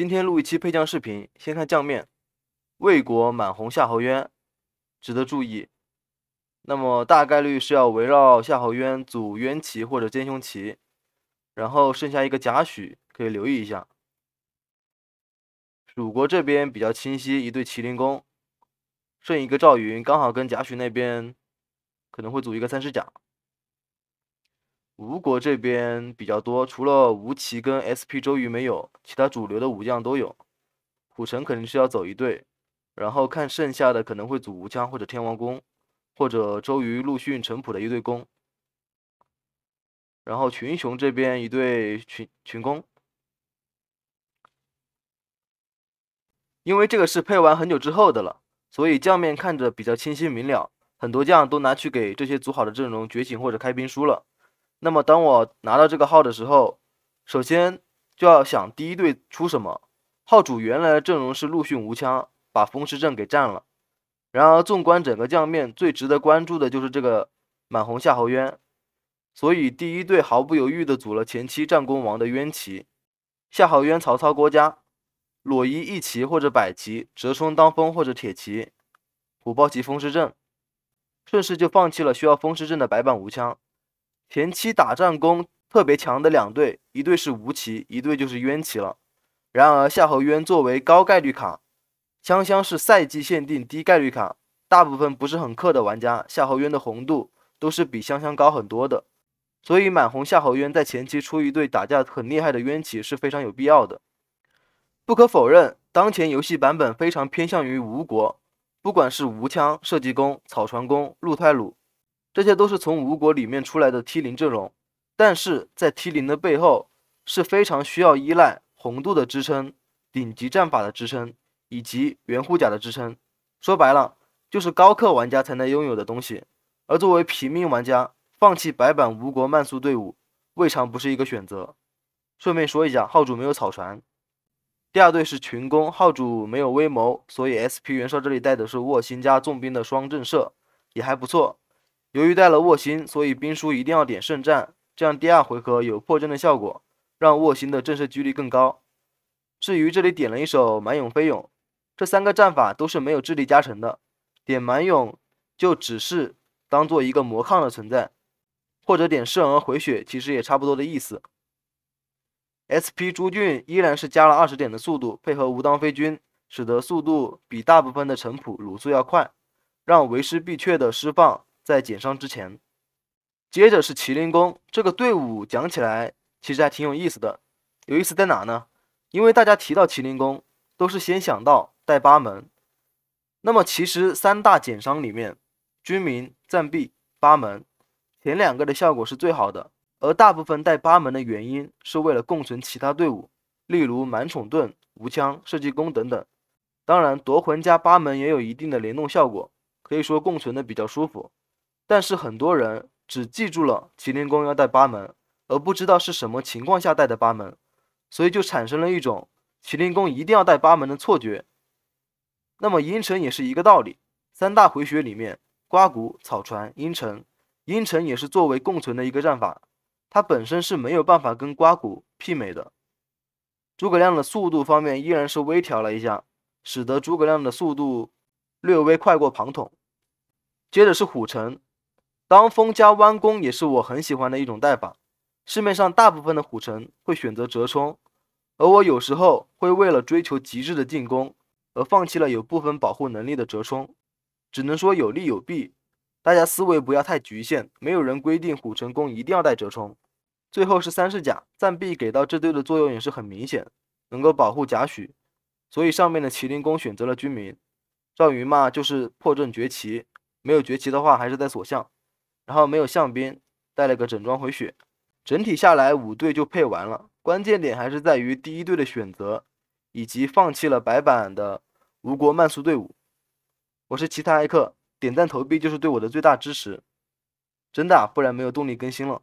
今天录一期配将视频，先看将面，魏国满红夏侯渊，值得注意。那么大概率是要围绕夏侯渊组渊骑或者坚凶骑，然后剩下一个贾诩可以留意一下。鲁国这边比较清晰，一对麒麟弓，剩一个赵云，刚好跟贾诩那边可能会组一个三师甲。吴国这边比较多，除了吴起跟 SP 周瑜没有，其他主流的武将都有。虎臣肯定是要走一队，然后看剩下的可能会组吴将或者天王宫，或者周瑜、陆逊、陈普的一队攻。然后群雄这边一队群群攻，因为这个是配完很久之后的了，所以将面看着比较清晰明了，很多将都拿去给这些组好的阵容觉醒或者开兵书了。那么当我拿到这个号的时候，首先就要想第一队出什么。号主原来的阵容是陆逊无枪，把风师阵给占了。然而纵观整个将面，最值得关注的就是这个满红夏侯渊。所以第一队毫不犹豫地组了前期战功王的渊骑，夏侯渊、曹操、郭嘉，裸衣一骑或者百骑，折冲当风或者铁骑，虎豹骑风师阵，顺势就放弃了需要风师阵的白板无枪。前期打战功特别强的两队，一队是吴奇，一队就是渊奇了。然而夏侯渊作为高概率卡，香香是赛季限定低概率卡，大部分不是很氪的玩家，夏侯渊的红度都是比香香高很多的。所以满红夏侯渊在前期出一队打架很厉害的渊奇是非常有必要的。不可否认，当前游戏版本非常偏向于吴国，不管是吴枪、射击弓、草船弓、陆太鲁。这些都是从吴国里面出来的 T 零阵容，但是在 T 零的背后是非常需要依赖红度的支撑、顶级战法的支撑以及元护甲的支撑。说白了，就是高氪玩家才能拥有的东西。而作为平民玩家，放弃白板吴国慢速队伍，未尝不是一个选择。顺便说一下，号主没有草船。第二队是群攻，号主没有威谋，所以 SP 元帅这里带的是卧薪加重兵的双震慑，也还不错。由于带了卧薪，所以兵书一定要点胜战，这样第二回合有破阵的效果，让卧薪的震慑几率更高。至于这里点了一手满勇飞勇，这三个战法都是没有智力加成的，点满勇就只是当做一个魔抗的存在，或者点射额回血，其实也差不多的意思。SP 朱俊依然是加了二十点的速度，配合无当飞军，使得速度比大部分的城普鲁肃要快，让为师必却的释放。在减伤之前，接着是麒麟弓这个队伍讲起来其实还挺有意思的。有意思在哪呢？因为大家提到麒麟弓都是先想到带八门。那么其实三大减伤里面，军民、暂避、八门，前两个的效果是最好的。而大部分带八门的原因是为了共存其他队伍，例如满宠盾、无枪、射击弓等等。当然夺魂加八门也有一定的联动效果，可以说共存的比较舒服。但是很多人只记住了麒麟弓要带八门，而不知道是什么情况下带的八门，所以就产生了一种麒麟弓一定要带八门的错觉。那么阴城也是一个道理，三大回血里面，刮骨、草船、阴城，阴城也是作为共存的一个战法，它本身是没有办法跟刮骨媲美的。诸葛亮的速度方面依然是微调了一下，使得诸葛亮的速度略微快过庞统。接着是虎城。当风加弯弓也是我很喜欢的一种带法，市面上大部分的虎臣会选择折冲，而我有时候会为了追求极致的进攻而放弃了有部分保护能力的折冲，只能说有利有弊，大家思维不要太局限，没有人规定虎臣弓一定要带折冲。最后是三世甲暂避给到这队的作用也是很明显，能够保护贾诩，所以上面的麒麟弓选择了军民，赵云嘛就是破阵绝旗，没有绝旗的话还是在所向。然后没有象兵，带了个整装回血，整体下来五队就配完了。关键点还是在于第一队的选择，以及放弃了白板的吴国慢速队伍。我是其他艾克，点赞投币就是对我的最大支持，真的，不然没有动力更新了。